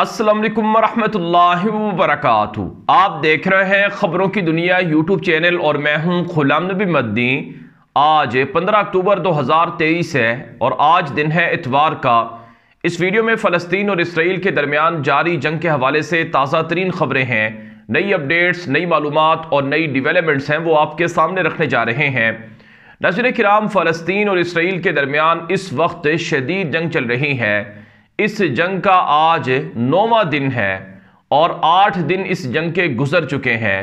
असलम आप देख रहे हैं ख़बरों की दुनिया यूट्यूब चैनल और मैं हूं गुलाम नबी मद्दी आज 15 अक्टूबर 2023 है और आज दिन है इतवार का इस वीडियो में फ़लस्तीन और इसराइल के दरमियान जारी जंग के हवाले से ताज़ा तरीन ख़बरें हैं नई अपडेट्स नई मालूम और नई डिवेलपमेंट्स हैं वो आपके सामने रखने जा रहे हैं नजर कराम फ़लस्तीन और इसराइल के दरमियान इस वक्त शदीद जंग चल रही है इस जंग का आज नौवा दिन है और आठ दिन इस जंग के गुजर चुके हैं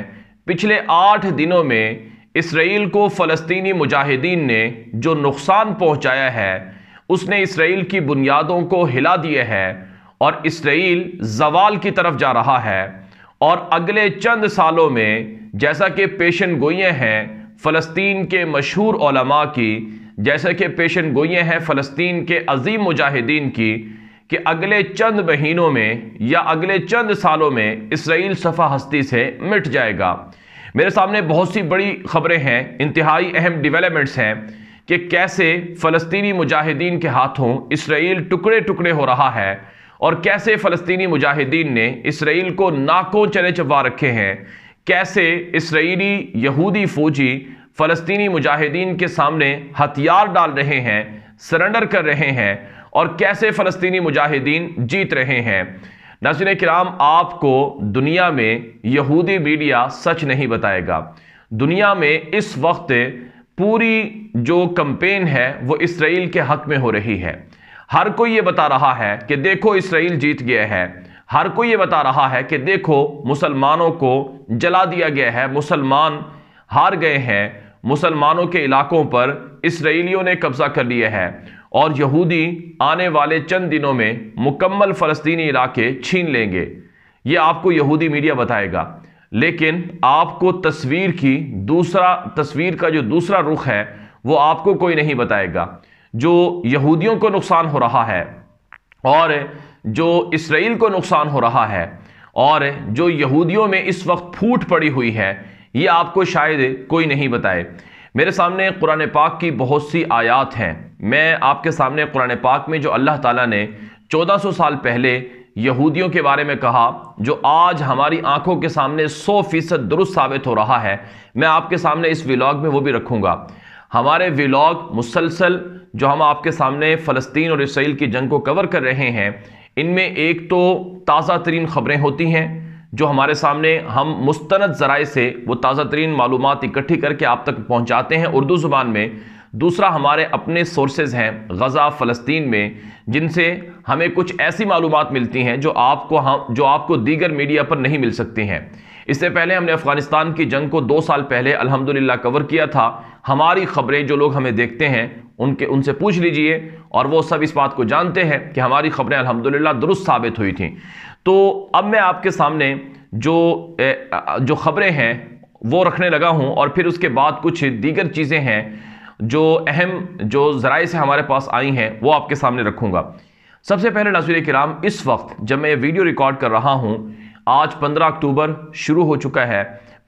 पिछले आठ दिनों में इसराइल को फ़लस्तीनी मुजाहिदीन ने जो नुकसान पहुंचाया है उसने इसराइल की बुनियादों को हिला दिए है और इसराइल जवाल की तरफ जा रहा है और अगले चंद सालों में जैसा कि पेशन गोइयाँ हैं फ़लस्तीन के मशहूर ओलमा की जैसा कि पेशन गोइयाँ हैं फ़लस्तीन के अजीम मुजाहिदीन की कि अगले चंद महीनों में या अगले चंद सालों में इसराइल सफ़ा हस्ती से मिट जाएगा मेरे सामने बहुत सी बड़ी खबरें हैं इंतहाई अहम डिवेलपमेंट्स हैं कि कैसे फ़लस्तीनी मुजाहिदीन के हाथों इसराइल टुकड़े टुकड़े हो रहा है और कैसे फ़लस्तीनी मुजाहिदीन ने इसराइल को नाकों चने चबा रखे हैं कैसे इसराइली यहूदी फ़ौजी फ़लस्तीनी मुजाहिदीन के सामने हथियार डाल रहे हैं सरेंडर कर रहे हैं और कैसे फ़लस्तनी मुजाहिदीन जीत रहे हैं नजर कराम आपको दुनिया में यहूदी मीडिया सच नहीं बताएगा दुनिया में इस वक्त पूरी जो कंपेन है वो इसराइल के हक में हो रही है हर कोई ये बता रहा है कि देखो इसराइल जीत गया है हर कोई ये बता रहा है कि देखो मुसलमानों को जला दिया गया है मुसलमान हार गए हैं मुसलमानों के इलाकों पर इसराइलियों ने कब्ज़ा कर लिया है और यहूदी आने वाले चंद दिनों में मुकम्मल फ़लस्तीनी इलाके छीन लेंगे ये आपको यहूदी मीडिया बताएगा लेकिन आपको तस्वीर की दूसरा तस्वीर का जो दूसरा रुख है वो आपको कोई नहीं बताएगा जो यहूदियों को नुकसान हो रहा है और जो इसराइल को नुकसान हो रहा है और जो यहूदियों में इस वक्त फूट पड़ी हुई है ये आपको शायद कोई नहीं बताए मेरे सामने कुरान पाक की बहुत सी आयात हैं मैं आपके सामने कुरान पाक में जो अल्लाह ताला ने 1400 साल पहले यहूदियों के बारे में कहा जो आज हमारी आंखों के सामने 100 फीसद दुरुस्त साबित हो रहा है मैं आपके सामने इस व्लॉग में वो भी रखूँगा हमारे व्लॉग मुसलसल जो हम आपके सामने फ़लस्तीन और इसराइल की जंग को कवर कर रहे हैं इनमें एक तो ताज़ा तरीन ख़बरें होती हैं जो हमारे सामने हम मुस्तंद ज़राए से वो ताज़ा तरीन मालूम इकट्ठी करके आप तक पहुँचाते हैं उर्दू ज़ुबान में दूसरा हमारे अपने सोर्सेज हैं गज़ा फ़लस्तीन में जिनसे हमें कुछ ऐसी मालूम मिलती हैं जो आपको हम जो आपको दीगर मीडिया पर नहीं मिल सकती हैं इससे पहले हमने अफ़गानिस्तान की जंग को दो साल पहले अल्हम्दुलिल्लाह कवर किया था हमारी खबरें जो लोग हमें देखते हैं उनके उनसे पूछ लीजिए और वो सब इस बात को जानते हैं कि हमारी खबरें अलहमदिल्ला दुरुस्त साबित हुई थी तो अब मैं आपके सामने जो जो खबरें हैं वो रखने लगा हूँ और फिर उसके बाद कुछ दीगर चीज़ें हैं जो अहम जो ज़राए से हमारे पास आई हैं वो आपके सामने रखूँगा सबसे पहले नजर कराम इस वक्त जब मैं ये वीडियो रिकॉर्ड कर रहा हूँ आज 15 अक्टूबर शुरू हो चुका है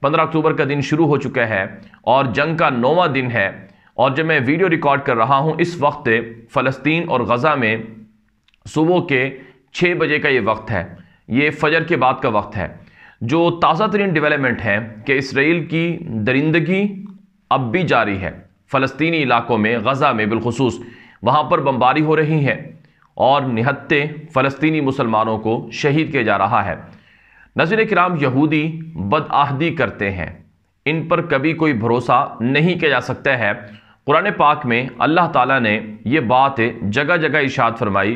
15 अक्टूबर का दिन शुरू हो चुका है और जंग का नौवा दिन है और जब मैं वीडियो रिकॉर्ड कर रहा हूँ इस वक्त फ़लस्तीन और गज़ा में सुबह के छः बजे का ये वक्त है ये फजर के बाद का वक्त है जो ताज़ा तरीन डिवेलपमेंट है कि इसराइल की दरिंदगी अब भी जारी है फ़लस्तनी इलाकों में गज़ा में बिलखसूस वहाँ पर बमबारी हो रही है और निहत्ते फ़लस्तनी मुसलमानों को शहीद किया जा रहा है नजर कराम यहूदी बदआहदी करते हैं इन पर कभी कोई भरोसा नहीं किया जा सकता है कुरान पाक में अल्लाह ताला ने यह बात जगह जगह इशात फरमाई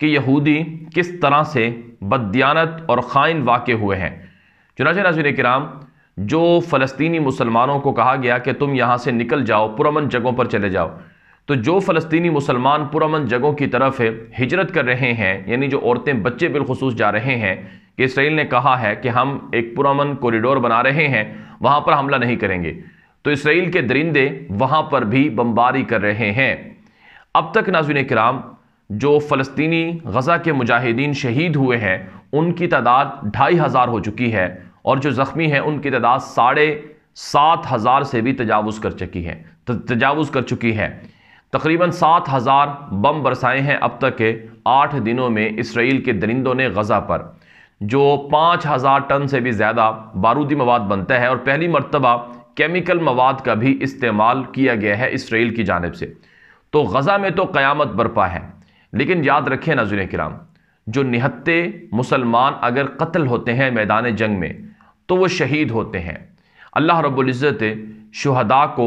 कि यहूदी किस तरह से बदयानत और ख़ाइन वाक़ हुए हैं चुनाच नजर कराम जो फ़लस्तीनी मुसलमानों को कहा गया कि तुम यहाँ से निकल जाओ पुरमन जगहों पर चले जाओ तो जो फ़लस्तीनी मुसलमान पुरमन जगहों की तरफ हिजरत कर रहे हैं यानी जो औरतें बच्चे बिलखसूस जा रहे हैं कि इसराइल ने कहा है कि हम एक पुरमन कॉरिडोर बना रहे हैं वहाँ पर हमला नहीं करेंगे तो इसराइल के दरिंदे वहाँ पर भी बमबारी कर रहे हैं अब तक नाजुन कराम जो फ़लस्तीनी गज़ा के मुजाहिदीन शहीद हुए हैं उनकी तादाद ढाई हज़ार हो चुकी है और जो ज़ख्मी हैं उनकी तादाद साढ़े सात हज़ार से भी तजावज़ कर चुकी है तजावज़ कर चुकी है तकरीबन सात हज़ार बम बरसाए हैं अब तक के आठ दिनों में इसराइल के दरिंदों ने गज़ा पर जो पाँच हज़ार टन से भी ज़्यादा बारूदी मवाद बनता है और पहली मरतबा केमिकल मवाद का भी इस्तेमाल किया गया है इसराइल की जानब से तो गज़ा में तो क़्यामत बरपा है लेकिन याद रखें नजुर कराम जो निहत्ते मुसलमान अगर कत्ल होते हैं मैदान जंग में तो वो शहीद होते हैं अल्लाह रबुल्ज़त शहदा को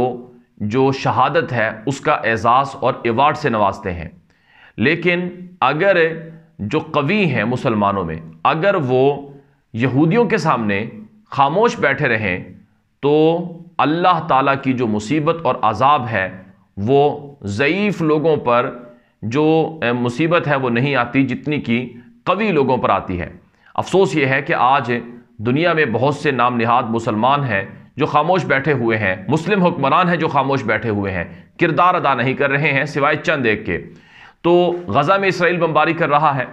जो शहादत है उसका एजाज़ और एवार्ड से नवाजते हैं लेकिन अगर जो कवि हैं मुसलमानों में अगर वो यहूदियों के सामने खामोश बैठे रहें तो अल्लाह ताला की जो मुसीबत और अजाब है वो ज़यीफ़ लोगों पर जो मुसीबत है वो नहीं आती जितनी कि कवि लोगों पर आती है अफसोस ये है कि आज दुनिया में बहुत से नाम निहाद मुसलमान हैं जो खामोश बैठे हुए हैं मुस्लिम हुक्मरान हैं जो खामोश बैठे हुए हैं किरदार अदा नहीं कर रहे हैं सिवाय चंद एक के तो गज़ा में इसराइल बमबारी कर रहा है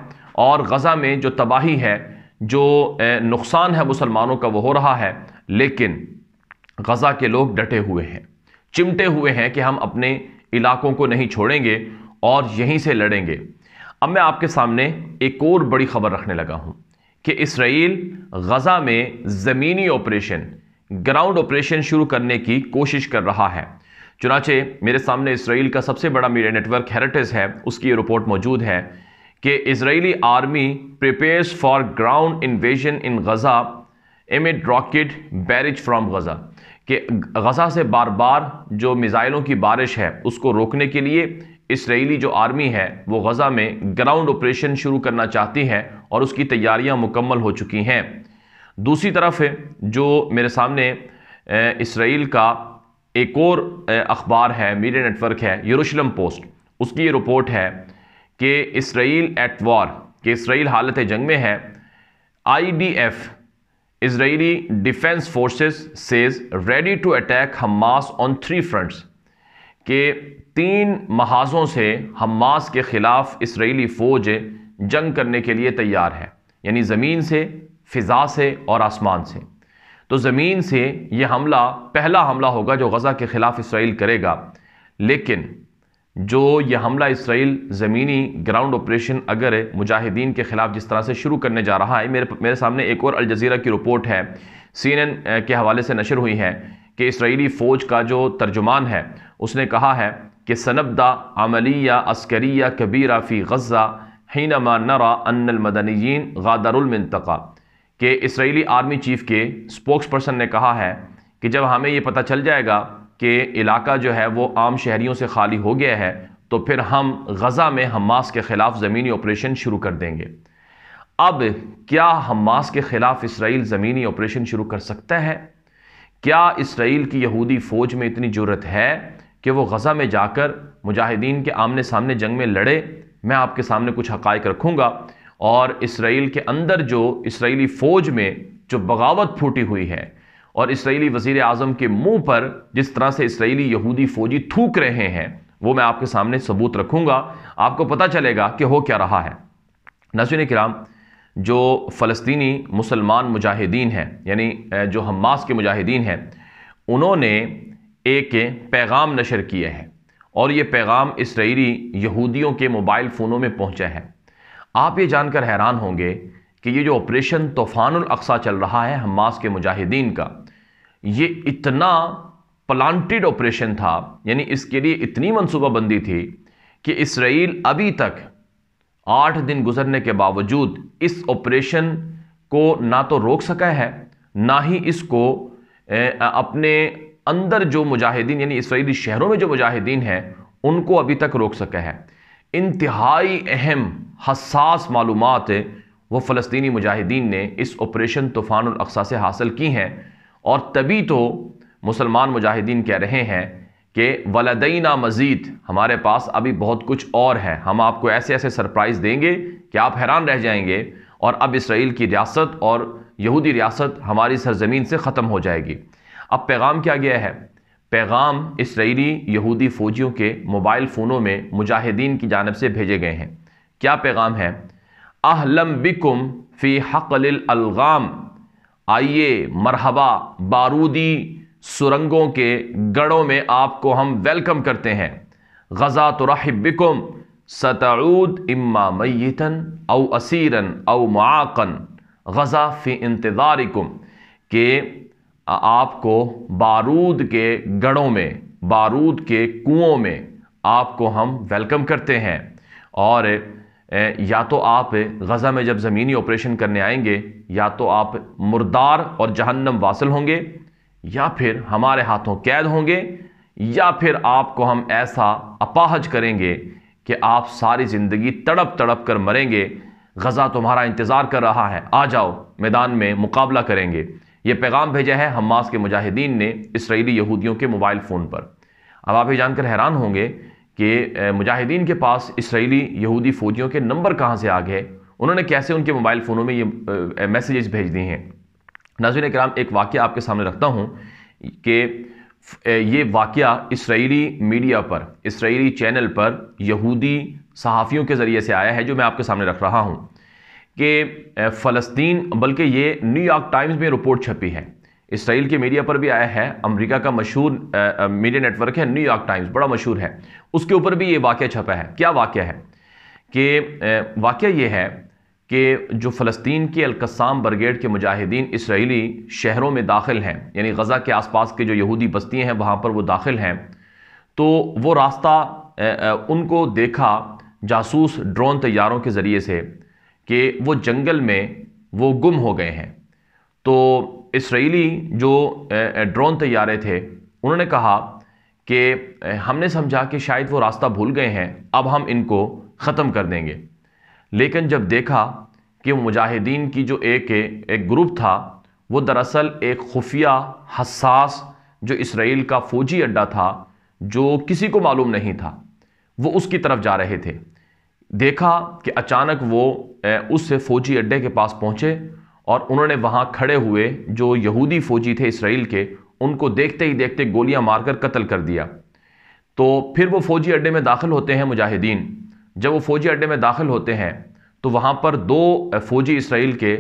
और गज़ा में जो तबाही है जो नुकसान है मुसलमानों का वो हो रहा है लेकिन गज़ा के लोग डटे हुए हैं चिमटे हुए हैं कि हम अपने इलाकों को नहीं छोड़ेंगे और यहीं से लड़ेंगे अब मैं आपके सामने एक और बड़ी खबर रखने लगा हूँ कि इसराइल गज़ा में ज़मीनी ऑपरेशन ग्राउंड ऑपरेशन शुरू करने की कोशिश कर रहा है चुनाचे मेरे सामने इसराइल का सबसे बड़ा मीडिया नेटवर्क हेरिटेज है उसकी ये रिपोर्ट मौजूद है कि Israeli army prepares for ground invasion in Gaza amid rocket barrage from Gaza कि गज़ा से बार बार जो मिज़ाइलों की बारिश है उसको रोकने के लिए इसराइली जो आर्मी है वो गज़ा में ग्राउंड ऑपरेशन शुरू करना चाहती है और उसकी तैयारियां मुकम्मल हो चुकी हैं दूसरी तरफ है जो मेरे सामने इसराइल का एक और अखबार है मीडिया नेटवर्क है यरूशलम पोस्ट उसकी ये रिपोर्ट है कि इसराइल एट वॉर कि इसराइल हालत जंग में है IDF Israeli defence Forces says ready to attack Hamas on three fronts कि तीन महाजों से हमास के ख़िलाफ़ इसराइली फ़ौज जंग करने के लिए तैयार है यानी ज़मीन से फ़िज़ा से और आसमान से तो ज़मीन से यह हमला पहला हमला होगा जो गज़ा के ख़िलाफ़ इसराइल करेगा लेकिन जो यह हमला इसराइल ज़मीनी ग्राउंड ऑपरेशन अगर मुजाहिदीन के ख़िलाफ़ जिस तरह से शुरू करने जा रहा है मेरे मेरे सामने एक और अलज़ीरा की रिपोर्ट है सी एन के हवाले से नशर हुई है कि इसराइली फ़ौज का जो तर्जुमान है उसने कहा है कि सनबदा आमलिया अस्करिया कबीरा फ़ी गज़ा हीनमा नरा अन्नमदनियन गादरमनतका के इसराइली आर्मी चीफ़ के स्पोक्स पर्सन ने कहा है कि जब हमें ये पता चल जाएगा कि इलाका जो है वो आम शहरीों से खाली हो गया है तो फिर हम गज़ा में हमास के ख़िलाफ़ ज़मीनी ऑपरेशन शुरू कर देंगे अब क्या हमास के ख़िलाफ़ इसराइल ज़मीनी ऑपरेशन शुरू कर सकता है क्या इसराइल की यहूदी फ़ौज में इतनी ज़रूरत है कि वो गज़ा में जाकर मुजाहिदीन के आमने सामने जंग में लड़े मैं आपके सामने कुछ हक़ रखूँगा और इसराइल के अंदर जो इसराइली फ़ौज में जो बगावत फूटी हुई है और इसराइली वज़ी अजम के मुँह पर जिस तरह से इसराइली यहूदी फ़ौजी थूक रहे हैं वो मैं आपके सामने सबूत रखूँगा आपको पता चलेगा कि हो क्या रहा है नाजिन कराम जो फ़लस्तनी मुसलमान मुजाहिदीन हैं यानी जो हमास के मुजाहिदीन हैं उन्होंने एक पैगाम नशर किए हैं और ये पैगाम इसराइली यहूदियों के मोबाइल फ़ोनों में पहुँचा है आप ये जानकर हैरान होंगे कि ये जो ऑपरेशन तूफ़ान अक्सा चल रहा है हमास के मुजाहिदीन का ये इतना प्लान्टड ऑपरेशन था यानी इसके लिए इतनी मनसूबाबंदी थी कि इसराइल अभी तक आठ दिन गुजरने के बावजूद इस ऑपरेशन को ना तो रोक सका है ना ही इसको अपने अंदर जो मुजाहिदीन यानी इसराइली शहरों में जो मुजाहिदीन हैं उनको अभी तक रोक सका है इंतहाई अहम हसास मालूम वो फ़लस्तनी मुजाहिदीन ने इस ऑपरेशन तूफ़ान अक्सा से हासिल की हैं और तभी तो मुसलमान मुजाहिदीन कह रहे हैं कि वलदीना मज़ीद हमारे पास अभी बहुत कुछ और है हम आपको ऐसे ऐसे सरप्राइज़ देंगे कि आप हैरान रह जाएंगे और अब इसराइल की रियासत और यहूदी रियासत हमारी सरजमीन से ख़त्म हो जाएगी अब पैगाम क्या गया है पैगाम इसराइली यहूदी फौजियों के मोबाइल फ़ोनों में मुजाहिदीन की जानब से भेजे गए हैं क्या पैगाम है अहलम बिकुम फ़ी हकल अलगाम आइए मरहबा बारूदी सुरंगों के गढ़ों में आपको हम वेलकम करते हैं गज़ा बिकुम सतरूद इम्मा मैतन अव असीरन अव माकन गज़ा फ़ी इंतज़ारिकुम के आपको बारूद के गढ़ों में बारूद के कुओं में आपको हम वेलकम करते हैं और या तो आप गज़ा में जब ज़मीनी ऑपरेशन करने आएंगे या तो आप मुर्दार और जहन्नम वासल होंगे या फिर हमारे हाथों कैद होंगे या फिर आपको हम ऐसा अपाहज करेंगे कि आप सारी ज़िंदगी तड़प तड़प कर मरेंगे गज़ा तुम्हारा इंतज़ार कर रहा है आ जाओ मैदान में मुकाबला करेंगे यह पैगाम भेजा है हमास के मुजाहिदीन ने इसराइली यहूदियों के मोबाइल फ़ोन पर अब आप ये जानकर हैरान होंगे कि मुजाहिदीन के पास इसराइली यहूदी फ़ौजियों के नंबर कहाँ से आ गए उन्होंने कैसे उनके मोबाइल फ़ोनों में ये मैसेजेस भेज दिए हैं नाजिन कराम एक वाक्य आपके सामने रखता हूँ कि ये वाक़ इसराइली मीडिया पर इसराइली चैनल पर यहूदी सहाफ़ियों के ज़रिए से आया है जो मैं आपके सामने रख रहा हूँ कि फ़लस्तीन बल्कि ये न्यूयॉर्क टाइम्स में रिपोर्ट छपी है इसराइल के मीडिया पर भी आया है अमेरिका का मशहूर मीडिया नेटवर्क है न्यूयॉर्क टाइम्स बड़ा मशहूर है उसके ऊपर भी ये वाक्य छपा है क्या वाक्य है कि वाक्य ये है कि जो फ़लस्तीन के अलकसाम ब्रिगेड के मुजाहिदीन इसराइली शहरों में दाखिल हैं यानी गज़ा के आसपास के जो यहूदी बस्तियाँ हैं वहाँ पर वो दाखिल हैं तो वो रास्ता उनको देखा जासूस ड्रोन तैयारों के ज़रिए से कि वो जंगल में वो गुम हो गए हैं तो इसराइली जो ड्रोन तैयारे थे उन्होंने कहा कि हमने समझा कि शायद वो रास्ता भूल गए हैं अब हम इनको ख़त्म कर देंगे लेकिन जब देखा कि मुजाहिदीन की जो एक एक ग्रुप था वो दरअसल एक खुफिया हसास जो इसराइल का फ़ौजी अड्डा था जो किसी को मालूम नहीं था वो उसकी तरफ जा रहे थे देखा कि अचानक वो उस फौजी अड्डे के पास पहुँचे और उन्होंने वहाँ खड़े हुए जो यहूदी फौजी थे इसराइल के उनको देखते ही देखते गोलियां मारकर कत्ल कर दिया तो फिर वो फौजी अड्डे में दाखिल होते हैं मुजाहिदीन जब वो फौजी अड्डे में दाखिल होते हैं तो वहाँ पर दो फौजी इसराइल के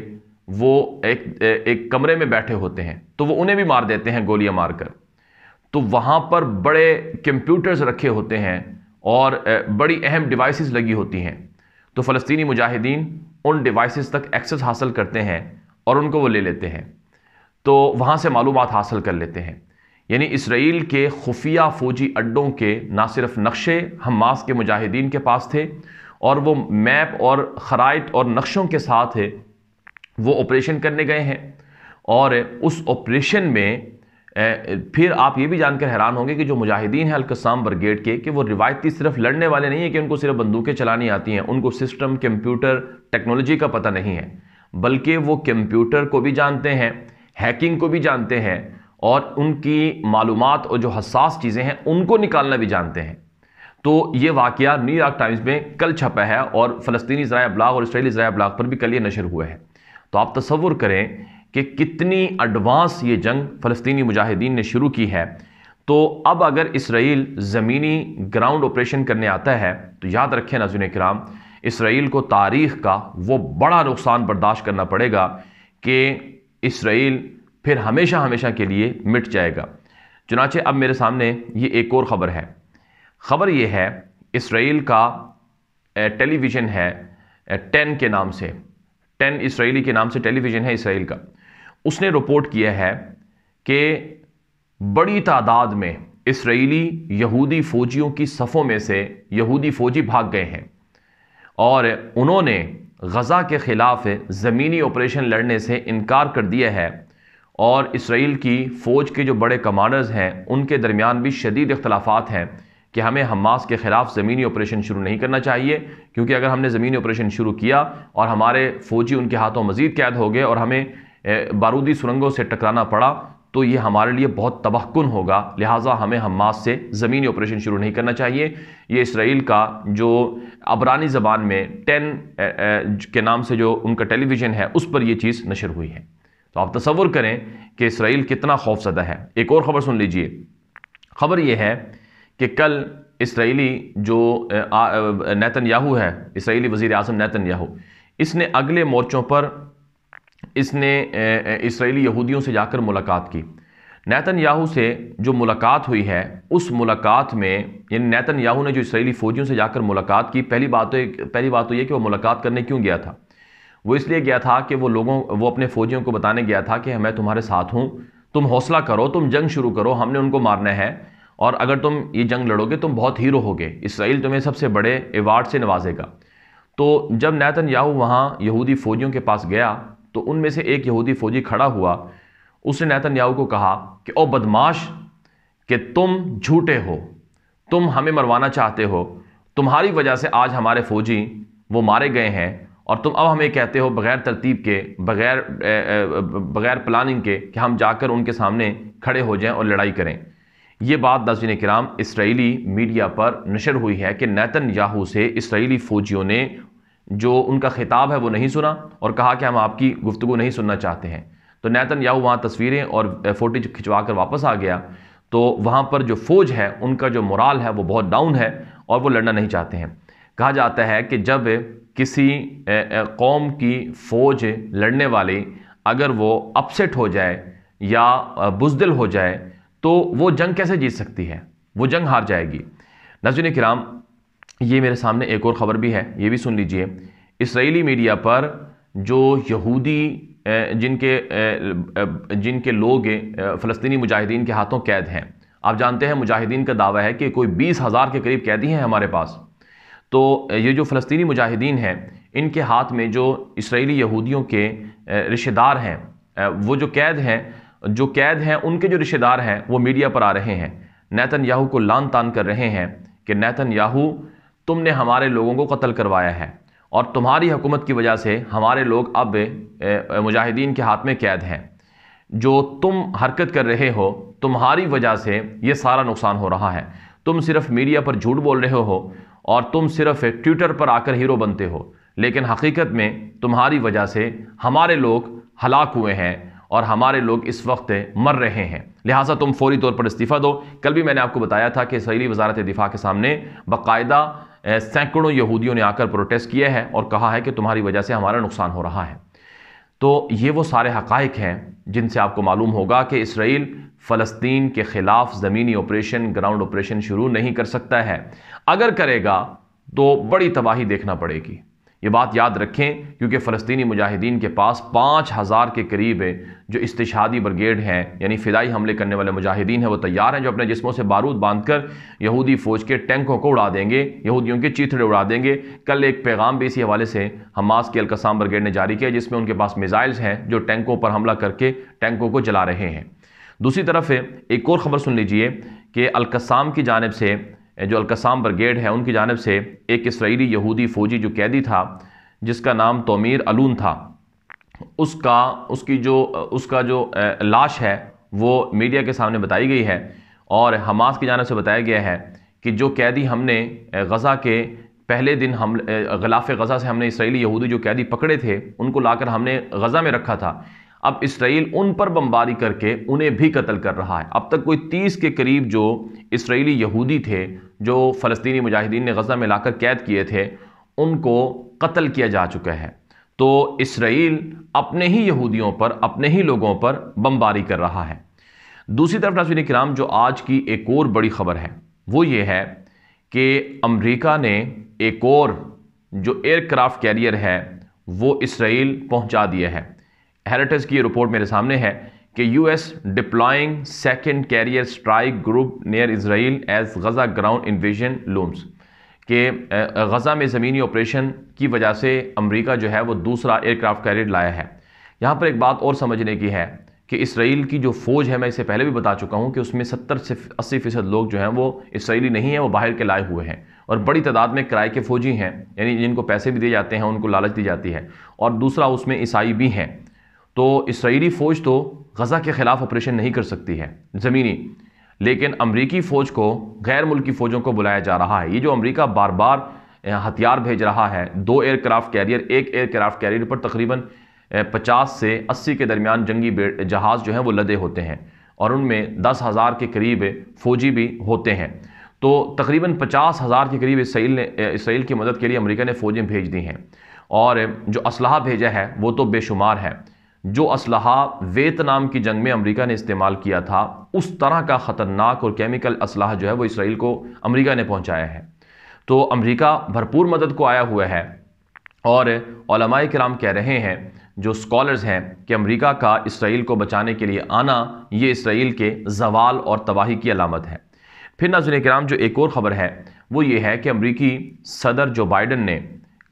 वो एक एक कमरे में बैठे होते हैं तो वो उन्हें भी मार देते हैं गोलियां मारकर तो वहाँ पर बड़े कंप्यूटर्स रखे होते हैं और बड़ी अहम डिवाइसेस लगी होती हैं तो फ़लस्तीनी मुजाहिदीन उन डिवाइसेस तक एक्सेस हासिल करते हैं और उनको वो ले लेते हैं तो वहाँ से मालूम हासिल कर लेते हैं यानी इसराइल के खुफिया फ़ौजी अड्डों के ना सिर्फ नक्शे हमास के मुजाहिदीन के पास थे और वो मैप और खराइट और नक्शों के साथ वो ऑपरेशन करने गए हैं और उस ऑपरेशन में फिर आप ये भी जानकर हैरान होंगे कि जो मुजाहिदीन है अलकसाम ब्रिगेड के कि वो रिवायती सिर्फ लड़ने वाले नहीं है कि उनको सिर्फ बंदूकें चलानी आती हैं उनको सिस्टम कंप्यूटर टेक्नोलॉजी का पता नहीं है बल्कि वो कंप्यूटर को भी जानते हैं हैकिंग को भी जानते हैं और उनकी मालूम और जो हसास चीज़ें हैं उनको निकालना भी जानते हैं तो ये वाक़ न्यूयॉर्क टाइम्स में कल छपा है और फ़लस्तीनी ज़रा ब्लाग और इसराइली ज़रा ब्लाग पर भी कल ये नशर हुआ है तो आप तस्वुर करें कि कितनी एडवांस ये जंग फ़लस्तनी मुजाहिदीन ने शुरू की है तो अब अगर इसराइल ज़मीनी ग्राउंड ऑपरेशन करने आता है तो याद रखें नजुन कराम इसराइल को तारीख का वो बड़ा नुकसान बर्दाश्त करना पड़ेगा कि इसराइल फिर हमेशा हमेशा के लिए मिट जाएगा चुनाचे अब मेरे सामने ये एक और ख़बर है ख़बर ये है इसराइल का टेलीविज़न है टेन के नाम से टेन इसराइली के नाम से टेलीविज़न है इसराइल का उसने रिपोर्ट किया है कि बड़ी तादाद में इसराइली यहूदी फ़ौजियों की सफ़ों में से यहूदी फ़ौजी भाग गए हैं और उन्होंने गज़ा के ख़िलाफ़ ज़मीनी ऑपरेशन लड़ने से इनकार कर दिया है और इसराइल की फ़ौज के जो बड़े कमांडर्स हैं उनके दरमियान भी शदीद इख्तलाफात हैं कि हमें हमास के ख़िलाफ़ ज़मीनी ऑपरेशन शुरू नहीं करना चाहिए क्योंकि अगर हमने ज़मीनी ऑपरेशन शुरू किया और हमारे फ़ौजी उनके हाथों मज़ीद कैद हो गए और हमें बारूदी सुरंगों से टकराना पड़ा तो ये हमारे लिए बहुत तबाहकुन होगा लिहाजा हमें हमास से ज़मीनी ऑपरेशन शुरू नहीं करना चाहिए ये इसराइल का जो अबरानी ज़बान में टेन के नाम से जो उनका टेलीविज़न है उस पर यह चीज़ नशर हुई है तो आप तस्वर करें कि इसराइल कितना खौफजदा है एक और ख़बर सुन लीजिए खबर यह है कि कल इसराइली जो नैतन याहू है इसराइली वज़ी अजम नैतन याहू इसने अगले मोर्चों पर इसने इसराइली यहूदियों से जाकर मुलाकात की नैतन याहू से जो मुलाकात हुई है उस मुलाकात में यानी नैतन याहू ने जो इसराइली फ़ौजियों से जाकर मुलाकात की पहली बात तो एक पहली बात तो ये कि वो मुलाकात करने क्यों गया था वो इसलिए गया था कि वो लोगों वो अपने फ़ौजियों को बताने गया था कि मैं तुम्हारे साथ हूँ तुम हौसला करो तुम जंग शुरू करो हमने उनको मारना है और अगर तुम ये जंग लड़ोगे तुम बहुत हीरो होगे इसराइल तुम्हें सबसे बड़े एवार्ड से नवाजेगा तो जब नैतन याहू वहाँ यहूदी फ़ौजियों के पास गया तो उनमें से एक यहूदी फौजी खड़ा हुआ उसने याहू को कहा कि ओ बदमाश कि तुम झूठे हो तुम हमें मरवाना चाहते हो तुम्हारी वजह से आज हमारे फौजी वो मारे गए हैं और तुम अब हमें कहते हो बग़ैर तरतीब के बग़ैर बग़ैर प्लानिंग के कि हम जाकर उनके सामने खड़े हो जाएं और लड़ाई करें यह बात नाजिन कराम इसराइली मीडिया पर नशर हुई है कि नैतन याहू से इसराइली फ़ौजियों ने जो उनका खिताब है वो नहीं सुना और कहा कि हम आपकी गुफ्तु नहीं सुनना चाहते हैं तो नैतन याहू वहाँ तस्वीरें और फोटेज खिंचवा कर वापस आ गया तो वहाँ पर जो फ़ौज है उनका जो मुराल है वो बहुत डाउन है और वो लड़ना नहीं चाहते हैं कहा जाता है कि जब किसी कौम की फ़ौज लड़ने वाली अगर वो अपसेट हो जाए या बुजदिल हो जाए तो वो जंग कैसे जीत सकती है वो जंग हार जाएगी नजर कराम ये मेरे सामने एक और ख़बर भी है ये भी सुन लीजिए इसराइली मीडिया पर जो यहूदी जिनके जिनके लोग फ़लस्तनी मुजाहिदीन के हाथों कैद हैं आप जानते हैं मुजाहिदीन का दावा है कि कोई बीस हज़ार के करीब कैदी हैं हमारे पास तो ये जो फ़लस्तनी मुजाहिदीन हैं इनके हाथ में जो इसराइली यहूदियों के रिश्तेदार हैं वो जो कैद हैं जो कैद हैं उनके जो रिश्तेदार हैं वो मीडिया पर आ रहे हैं नैतन याहू को लान तान कर रहे हैं कि नैतन याहू तुमने हमारे लोगों को कत्ल करवाया है और तुम्हारी हुकूमत की वजह से हमारे लोग अब मुजाहिदीन के हाथ में कैद हैं जो तुम हरकत कर रहे हो तुम्हारी वजह से ये सारा नुकसान हो रहा है तुम सिर्फ मीडिया पर झूठ बोल रहे हो और तुम सिर्फ ट्विटर पर आकर हीरो बनते हो लेकिन हकीकत में तुम्हारी वजह से हमारे लोग हलाक हुए हैं और हमारे लोग इस वक्त मर रहे हैं लिहाजा तुम फौरी तौर पर इस्तीफ़ा दो कल भी मैंने आपको बताया था कि इसराइली वजारत दिफा के सामने बाकायदा सैकड़ों यहूदियों ने आकर प्रोटेस्ट किया है और कहा है कि तुम्हारी वजह से हमारा नुकसान हो रहा है तो ये वो सारे हक़ हैं जिनसे आपको मालूम होगा कि इसराइल फ़लस्तीन के ख़िलाफ़ ज़मीनी ऑपरेशन ग्राउंड ऑपरेशन शुरू नहीं कर सकता है अगर करेगा तो बड़ी तबाही देखना पड़ेगी ये बात याद रखें क्योंकि फ़लस्तनी मुजाहिदीन के पास पाँच हज़ार के करीब जो इस्तिशादी ब्रिगेड हैं यानी फ़िदाई हमले करने वाले मुजाहिदीन हैं वो तैयार हैं जो अपने जिसमों से बारूद बांध कर यहूदी फ़ौज के टैंकों को उड़ा देंगे यहूदियों के चीथड़े उड़ा देंगे कल एक पैगाम भी इसी हवाले से हमास के अलकसाम ब्रिगेड ने जारी किया जिसमें उनके पास मिज़ाइल्स हैं जो टैंकों पर हमला करके टैंकों को जला रहे हैं दूसरी तरफ एक और ख़बर सुन लीजिए कि अलकसाम की जानब से जो अलकसाम ब्रिगेड है उनकी जानब से एक इसराइली यहूदी फ़ौजी जो कैदी था जिसका नाम तोमीर अलून था उसका उसकी जो उसका जो लाश है वो मीडिया के सामने बताई गई है और हमास की जानब से बताया गया है कि जो कैदी हमने गज़ा के पहले दिन हम गलाफ गज़ा से हमने इसराइली यहूदी जो कैदी पकड़े थे उनको लाकर हमने गज़ा में रखा था अब इसराइल उन पर बमबारी करके उन्हें भी कत्ल कर रहा है अब तक कोई तीस के करीब जो इसराइली यहूदी थे जो फ़लस्तीनी मुजाहिदीन ने गजा में लाकर कैद किए थे उनको कत्ल किया जा चुका है तो इसराइल अपने ही यहूदियों पर अपने ही लोगों पर बमबारी कर रहा है दूसरी तरफ नाजरीन कराम जो आज की एक और बड़ी खबर है वो ये है कि अमरीका ने एक और जो एयरक्राफ्ट कैरियर है वो इसराइल पहुँचा दिया है हेरिटेज की रिपोर्ट मेरे सामने है कि US deploying second carrier strike group near Israel as Gaza ground invasion looms के गज़ा में ज़मीनी ऑपरेशन की वजह से अमरीका जो है वो दूसरा एयरक्राफ्ट कैरियर लाया है यहाँ पर एक बात और समझने की है कि इसराइल की जो फ़ौज है मैं इसे पहले भी बता चुका हूँ कि उसमें सत्तर से अस्सी फ़ीसद लोग जो हैं वो इसराइली नहीं हैं वो बाहर के लाए हुए हैं और बड़ी तादाद में किराए के फ़ौजी हैं यानी जिनको पैसे भी दिए जाते हैं उनको लालच दी जाती है और दूसरा उसमें ईसाई भी हैं तो इसराइली फ़ौज तो गज़ा के ख़िलाफ़ ऑपरेशन नहीं कर सकती है ज़मीनी लेकिन अमरीकी फ़ौज को गैर मुल्की फ़ौजों को बुलाया जा रहा है ये जो अमरीका बार बार हथियार भेज रहा है दो एयरक्राफ्ट कैरियर एक एयरक्राफ्ट कैरियर पर तकरीबन 50 से 80 के दरमियान जंगी जहाज़ जो हैं वो लदे होते हैं और उनमें दस हज़ार के करीब फ़ौजी भी होते हैं तो तकरीबन पचास हज़ार के करीब इसराइल ने इसराइल की मदद के लिए अमरीका ने फ़ौजें भेज दी हैं और जो असलाह भेजा है वो तो बेशुमार है जो असलहा वियतनाम की जंग में अमेरिका ने इस्तेमाल किया था उस तरह का ख़तरनाक और केमिकल असलाह जो है वो इसराइल को अमेरिका ने पहुंचाया है तो अमेरिका भरपूर मदद को आया हुआ है और कराम कह रहे हैं जो स्कॉलर्स हैं कि अमेरिका का इसराइल को बचाने के लिए आना ये इसराइल के जवाल और तबाही की अलामत है फिर नाजुल कराम जो एक और ख़बर है वो ये है कि अमरीकी सदर जो बाइडन ने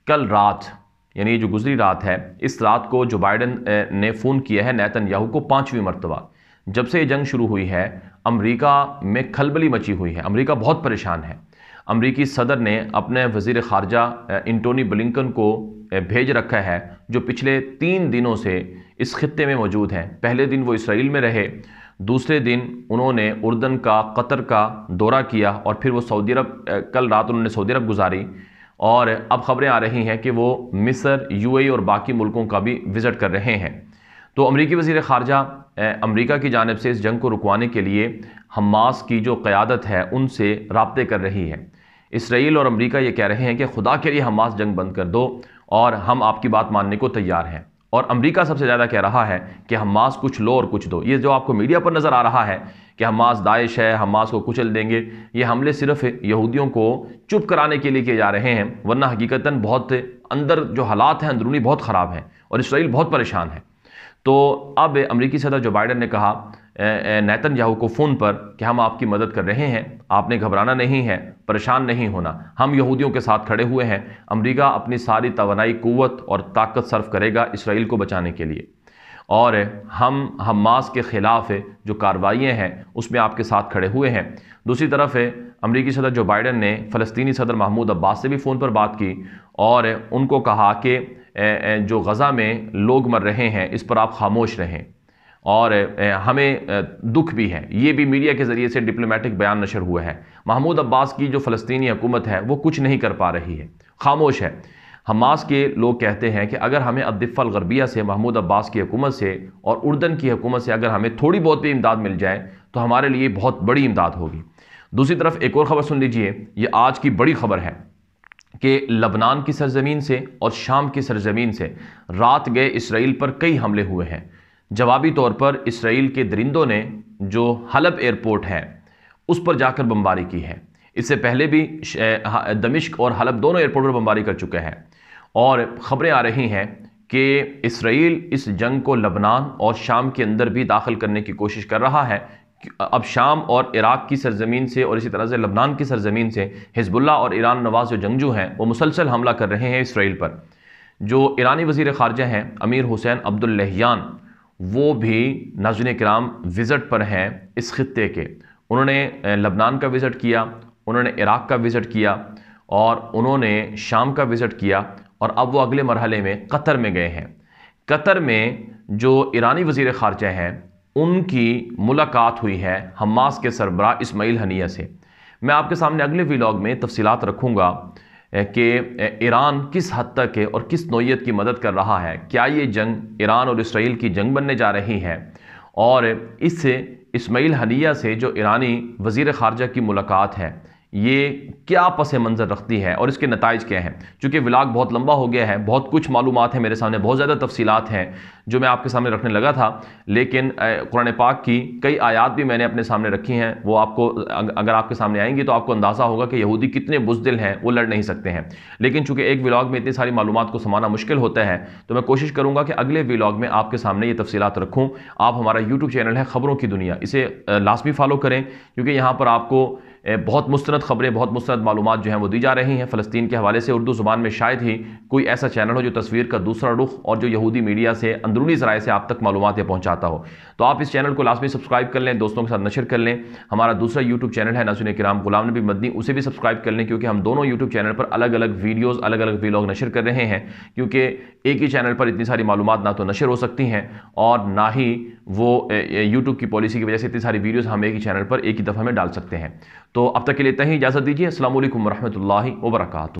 कल रात यानी जो गुजरी रात है इस रात को जो बाइडन ने फ़ोन किया है नैतन याहू को पाँचवीं मरतबा जब से ये जंग शुरू हुई है अमेरिका में खलबली मची हुई है अमेरिका बहुत परेशान है अमरीकी सदर ने अपने वजीर खारजा इंटोनी ब्लिंकन को भेज रखा है जो पिछले तीन दिनों से इस खत्े में मौजूद हैं पहले दिन वो इसराइल में रहे दूसरे दिन उन्होंने उर्दन का कतर का दौरा किया और फिर वो सऊदी अरब कल रात उन्होंने सऊदी अरब गुजारी और अब खबरें आ रही हैं कि वो मिस्र यूएई और बाकी मुल्कों का भी विज़िट कर रहे हैं तो अमरीकी वजीर ख़ारजा अमरीका की जानब से इस जंग को रुकवाने के लिए हमास की जो क़्यादत है उनसे रबते कर रही है इसराइल और अमरीका ये कह रहे हैं कि खुदा के लिए हमास जंग बंद कर दो और हम आपकी बात मानने को तैयार हैं और अमरीका सबसे ज़्यादा कह रहा है कि हमास कुछ लो और कुछ दो ये जो आपको मीडिया पर नज़र आ रहा है कि हमास दाइश है हमास को कुचल देंगे ये हमले सिर्फ यहूदियों को चुप कराने के लिए किए जा रहे हैं वरना हकीकता बहुत अंदर जो हालात हैं अंदरूनी बहुत ख़राब हैं और इसराइल बहुत परेशान है तो अब अमरीकी सदर जो बाइडन ने कहा नैतन याहू को फ़ोन पर कि हम आपकी मदद कर रहे हैं आपने घबराना नहीं है परेशान नहीं होना हम यहूदियों के साथ खड़े हुए हैं अमरीका अपनी सारी तोानाई क़वत और ताकत सर्व करेगा इसराइल को बचाने के लिए और हम हमास के ख़िलाफ़ जो कार्रवाइयाँ हैं उसमें आपके साथ खड़े हुए हैं दूसरी तरफ है अमरीकी सदर जो बाइडन ने फ़लस्तनी सदर महमूद अब्बास से भी फ़ोन पर बात की और उनको कहा कि जो गज़ा में लोग मर रहे हैं इस पर आप खामोश रहें और हमें दुख भी है ये भी मीडिया के ज़रिए से डिप्लोमेटिक बयान नशर हुआ है महमूद अब्बास की जो फ़लस्तनी हुकूमत है वो कुछ नहीं कर पा रही है खामोश है हमास के लोग कहते हैं कि अगर हमें अदिफ़ल गरबिया से महमूद अब्बास की हुकूमत से और उर्दन की हुकूमत से अगर हमें थोड़ी बहुत भी इमदाद मिल जाए तो हमारे लिए बहुत बड़ी इमदाद होगी दूसरी तरफ एक और ख़बर सुन लीजिए ये आज की बड़ी खबर है कि लबनान की सरजमीन से और शाम की सरजमीन से रात गए इसराइल पर कई हमले हुए हैं जवाबी तौर पर इसराइल के दरिंदों ने जो हलब एयरपोर्ट है उस पर जाकर बमबारी की है इससे पहले भी दमिश्क और हलब दोनों एयरपोर्ट पर बमबारी कर चुके हैं और ख़बरें आ रही हैं कि इसराइल इस जंग को लबनान और शाम के अंदर भी दाखिल करने की कोशिश कर रहा है अब शाम और इराक़ की सरजमीन से और इसी तरह से लबनान की सरजमीन से हिजबुल्ला और ईरान नवाज जो जंगजू हैं वो मुसलसल हमला कर रहे हैं इसराइल पर जो ईरानी वजीर ख़ारजा हैं अमीर हुसैन अब्दुल्लहान वो भी नाजुन कराम विज़िट पर हैं इस खत्े के उन्होंने लबनान का विज़िट किया उन्होंने इराक़ का विज़िट किया और उन्होंने शाम का विज़िट किया और अब वो अगले मरहले में कतर में गए हैं कतर में जो ईरानी वजीर ख़ारजा हैं उनकी मुलाकात हुई है हमास के सरबरा इसमाइल हनिया से मैं आपके सामने अगले व्लॉग में तफसीत रखूँगा कि ईरान किस हद तक है और किस नोयत की मदद कर रहा है क्या ये जंग ईरान और इसराइल की जंग बनने जा रही है और इससे इसमाइल हनिया से जो ईरानी वजीर ख़ारजा की मुलाकात है ये क्या पस मंज़र रखती है और इसके नतज क्या हैं चूँकि विलाग बहुत लंबा हो गया है बहुत कुछ मालूम है मेरे सामने बहुत ज़्यादा तफसीत हैं जो मैं आपके सामने रखने लगा था लेकिन कुरान पाक की कई आयात भी मैंने अपने सामने रखी हैं वो आपको अगर आपके सामने आएंगी तो आपको अंदाज़ा होगा कि यहूदी कितने बुजदिल हैं वो लड़ नहीं सकते हैं लेकिन चूँकि एक विलाग में इतनी सारी मालूम को समाना मुश्किल होता है तो मैं कोशिश करूँगा कि अगले विलाग में आपके सामने ये तफसीत रखूँ आप हमारा यूट्यूब चैनल है ख़बरों की दुनिया इसे लाजमी फॉलो करें क्योंकि यहाँ पर आपको बहुत मुस्रद खबरें बहुत मुस्रद मालूम जो हैं वो दी जा रही हैं फ़लस्तीन के हवाले से उर्दू ज़ुबान में शायद ही कोई ऐसा चैनल हो जो तस्वीर का दूसरा रुख और जो यहूदी मीडिया से अंदरूनी ज़राए से आप तक मालूम पहुँचाता हो तो आप इस चैनल को लाजमी सब्सक्राइब कर लें दोस्तों के साथ नशर कर लें हमारा दूसरा यूट्यूब चैनल है नसुन कराम गुलाम नबी मदनी उसे भी सब्सक्राइब कर लें क्योंकि हम दोनों यूट्यूब चैनल पर अलग अलग वीडियोज़ अलग अलग वीलॉग नशर कर रहे हैं क्योंकि एक ही चैनल पर इतनी सारी मालूम ना तो नशर हो सकती हैं और ना ही वो यूट्यूब की पॉलिसी की वजह से इतनी सारी वीडियोस हम एक ही चैनल पर एक ही दफ़ा में डाल सकते हैं तो अब तक के लिए इतना ही इजाज़त दीजिए असल वरहमल वर्का